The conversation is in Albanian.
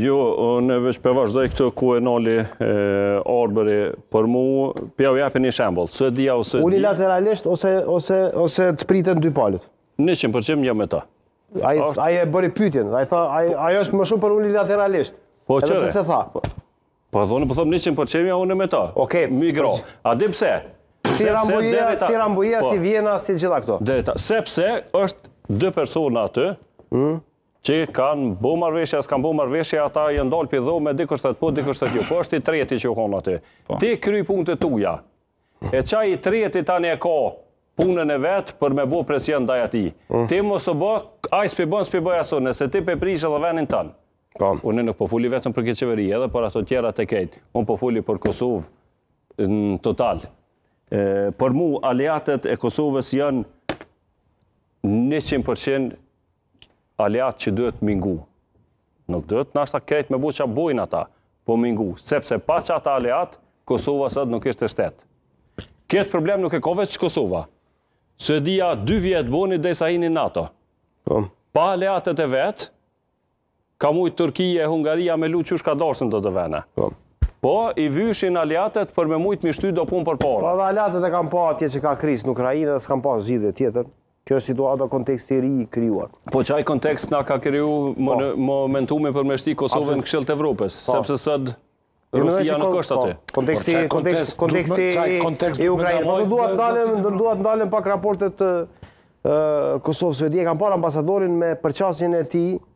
Jo, në veç përvashdoj këtë ku e nali arbëri për mu, pja u jepi një shembol, së dhja ose... Unilateralisht ose të pritën dy palët? Në qëmë për qëmë jo një me ta. Aje e bëri pytjen, aje është më shumë për unilateralisht. Po qëre? Po dhonë po për po thëmë një qëmë për qëmë ja unë me ta. Oke. Mi gro. A di pse? Si rambuja, si po. vjena, si gjitha këto. Sepse është dë persona të, që kanë bu marveshja, së kanë bu marveshja, ata i ndalë pjithu me dikur shtetë po, dikur shtetë ju, po është i treti që u konë atë. Po. Ti kryjë punë të tuja, e qaj i treti tani e ka punën e vetë për me bu presjen dhe ati. Mm. Ti mos o bë, a i s'pi bën, s'pi bëj aso, nëse ti pe prishë dhe venin tanë. Po. Unë nuk po fulli vetëm për këtë qeveri, edhe për ato tjera të kejtë. Unë po fulli për Kosovë në total. Për mu, aliatët e Kosovës janë 100% aleat që duhet mingu. Nuk duhet nashta krejt me bu që bojnë ata, po mingu, sepse pa që ata aleat, Kosova sëtë nuk ishte shtetë. Këtë problem nuk e kove që Kosova. Së dhja dy vjetë boni dhe sa hini NATO. Po. Pa aleatet e vetë, ka mujtë Turkije e Hungaria me lu që shka dorsën të të vene. Po, po i vyshin aleatet për me mujtë mishty do punë për porë. Pa po, dhe aleatet e kam pa atje që ka krisë në Ukrajinë dhe s'kam pa zhjide tjetër kjo është situata konteksti i ri i krijuar. Po çaj kontekst na ka kriju më po. momentumi për mështi Kosovën në Këshillin e Evropës, po, sepse sot Rusia nuk është aty. Po. Konteksti po, konteksti konteksti i Ukrainës. Do duat ndalen, do duat ndalen pak raportet e Kosovës. Edhe kanë parë ambasadorin me përqasjen e tij,